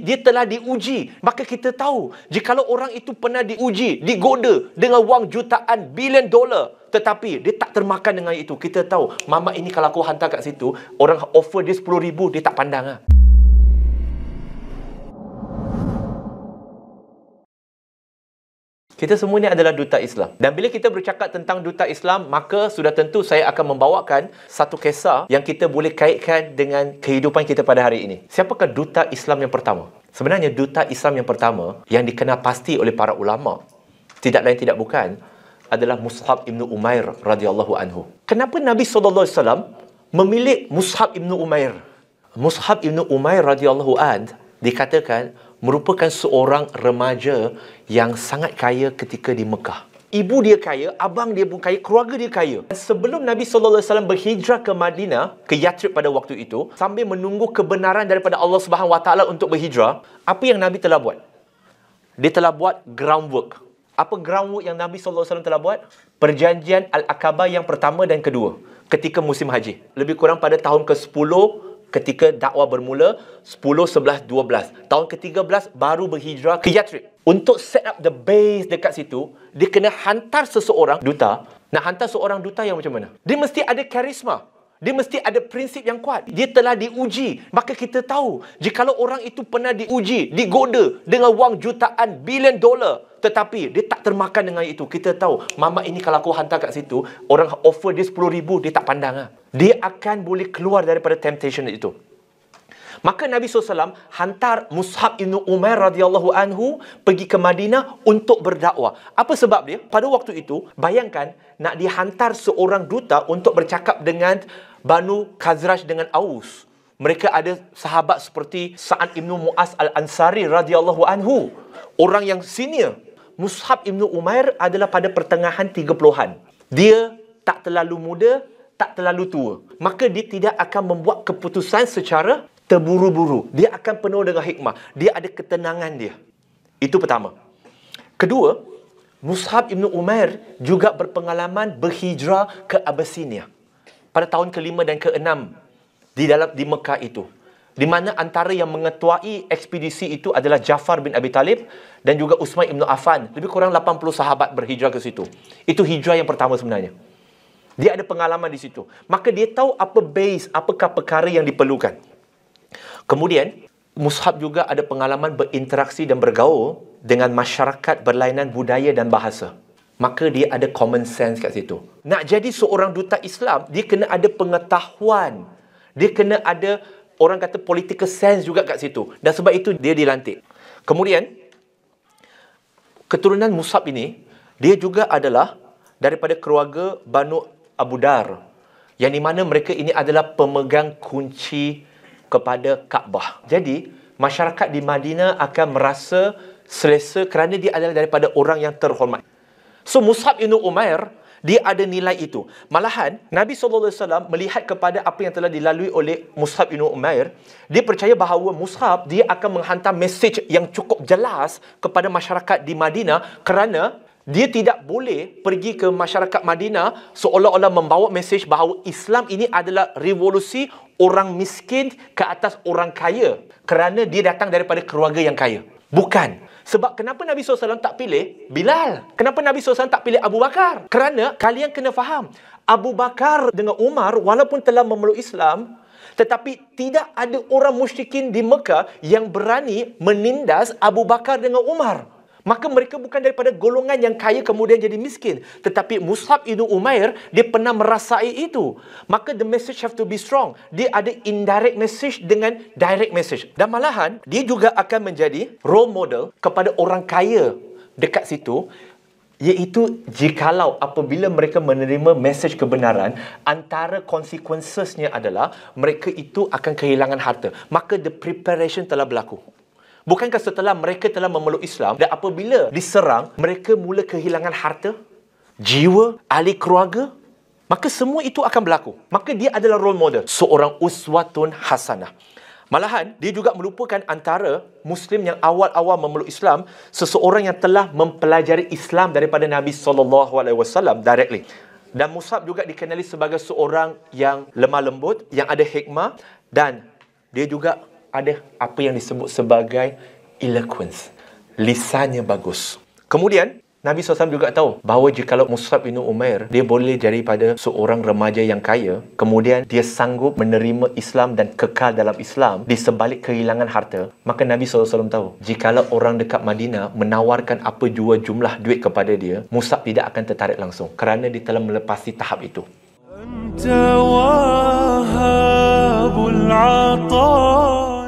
Dia telah diuji. Maka kita tahu, jika orang itu pernah diuji, digoda dengan wang jutaan bilion dolar, tetapi dia tak termakan dengan itu. Kita tahu, mama ini kalau aku hantar kat situ, orang offer dia 10 ribu, dia tak pandang lah. kita semua ni adalah duta Islam. Dan bila kita bercakap tentang duta Islam, maka sudah tentu saya akan membawakan satu kisah yang kita boleh kaitkan dengan kehidupan kita pada hari ini. Siapakah duta Islam yang pertama? Sebenarnya duta Islam yang pertama yang dikenal pasti oleh para ulama tidak lain tidak bukan adalah Mus'ab Ibn Umair radhiyallahu anhu. Kenapa Nabi sallallahu alaihi wasallam memilih Mus'ab Ibn Umair? Mus'ab Ibn Umair radhiyallahu an dikatakan merupakan seorang remaja yang sangat kaya ketika di Mekah. Ibu dia kaya, abang dia pun kaya, keluarga dia kaya. Sebelum Nabi sallallahu alaihi wasallam berhijrah ke Madinah, ke Yathrib pada waktu itu, sambil menunggu kebenaran daripada Allah Subhanahu wa taala untuk berhijrah, apa yang Nabi telah buat? Dia telah buat groundwork. Apa groundwork yang Nabi sallallahu alaihi wasallam telah buat? Perjanjian Al-Aqabah yang pertama dan kedua ketika musim haji. Lebih kurang pada tahun ke-10 ketika dakwah bermula 10, 11, 12. Tahun ke-13 baru berhijrah ke Yathrib. Untuk set up the base dekat situ, dia kena hantar seseorang duta. Nak hantar seorang duta yang macam mana? Dia mesti ada karisma dia mesti ada prinsip yang kuat. Dia telah diuji. Maka kita tahu, jika orang itu pernah diuji, digoda dengan wang jutaan bilion dolar, tetapi dia tak termakan dengan itu. Kita tahu, mama ini kalau aku hantar kat situ, orang offer dia 10 ribu, dia tak pandang. Lah. Dia akan boleh keluar daripada temptation itu. Maka Nabi SAW hantar Mus'ab Ibn Umar radhiyallahu anhu pergi ke Madinah untuk berdakwah. Apa sebab dia? Pada waktu itu, bayangkan nak dihantar seorang duta untuk bercakap dengan Banu Khazraj dengan Aus. Mereka ada sahabat seperti Sa'ad Ibn Mu'az Al-Ansari radhiyallahu anhu. Orang yang senior. Mus'hab Ibn Umair adalah pada pertengahan 30-an. Dia tak terlalu muda, tak terlalu tua. Maka dia tidak akan membuat keputusan secara terburu-buru. Dia akan penuh dengan hikmah. Dia ada ketenangan dia. Itu pertama. Kedua, Mus'hab Ibn Umair juga berpengalaman berhijrah ke Abyssinia pada tahun kelima dan keenam di dalam di Mekah itu. Di mana antara yang mengetuai ekspedisi itu adalah Jafar bin Abi Talib dan juga Usman ibn Affan. Lebih kurang 80 sahabat berhijrah ke situ. Itu hijrah yang pertama sebenarnya. Dia ada pengalaman di situ. Maka dia tahu apa base, apakah perkara yang diperlukan. Kemudian, Mushab juga ada pengalaman berinteraksi dan bergaul dengan masyarakat berlainan budaya dan bahasa maka dia ada common sense kat situ. Nak jadi seorang duta Islam, dia kena ada pengetahuan. Dia kena ada orang kata political sense juga kat situ. Dan sebab itu dia dilantik. Kemudian keturunan Musab ini, dia juga adalah daripada keluarga Banu Abu Dar. Yang di mana mereka ini adalah pemegang kunci kepada Kaabah. Jadi, masyarakat di Madinah akan merasa selesa kerana dia adalah daripada orang yang terhormat. So Mus'ab Ibn Umair, dia ada nilai itu. Malahan, Nabi SAW melihat kepada apa yang telah dilalui oleh Mus'ab Ibn Umair, dia percaya bahawa Mus'ab, dia akan menghantar mesej yang cukup jelas kepada masyarakat di Madinah kerana dia tidak boleh pergi ke masyarakat Madinah seolah-olah membawa mesej bahawa Islam ini adalah revolusi orang miskin ke atas orang kaya kerana dia datang daripada keluarga yang kaya. Bukan. Sebab kenapa Nabi SAW tak pilih Bilal? Kenapa Nabi SAW tak pilih Abu Bakar? Kerana kalian kena faham, Abu Bakar dengan Umar walaupun telah memeluk Islam, tetapi tidak ada orang musyrikin di Mekah yang berani menindas Abu Bakar dengan Umar. Maka mereka bukan daripada golongan yang kaya kemudian jadi miskin. Tetapi Musab Ibn Umair, dia pernah merasai itu. Maka the message have to be strong. Dia ada indirect message dengan direct message. Dan malahan, dia juga akan menjadi role model kepada orang kaya dekat situ. Iaitu jikalau apabila mereka menerima mesej kebenaran, antara konsekuensinya adalah mereka itu akan kehilangan harta. Maka the preparation telah berlaku. Bukankah setelah mereka telah memeluk Islam dan apabila diserang, mereka mula kehilangan harta, jiwa, ahli keluarga? Maka semua itu akan berlaku. Maka dia adalah role model. Seorang uswatun hasanah. Malahan, dia juga melupakan antara Muslim yang awal-awal memeluk Islam, seseorang yang telah mempelajari Islam daripada Nabi SAW directly. Dan Musab juga dikenali sebagai seorang yang lemah lembut, yang ada hikmah dan dia juga ada apa yang disebut sebagai eloquence. Lisannya bagus. Kemudian, Nabi SAW juga tahu bahawa jikalau Musab bin Umair, dia boleh daripada seorang remaja yang kaya, kemudian dia sanggup menerima Islam dan kekal dalam Islam di sebalik kehilangan harta, maka Nabi SAW tahu, jikalau orang dekat Madinah menawarkan apa jua jumlah duit kepada dia, Musab tidak akan tertarik langsung kerana dia telah melepasi tahap itu. Antawahabul Atah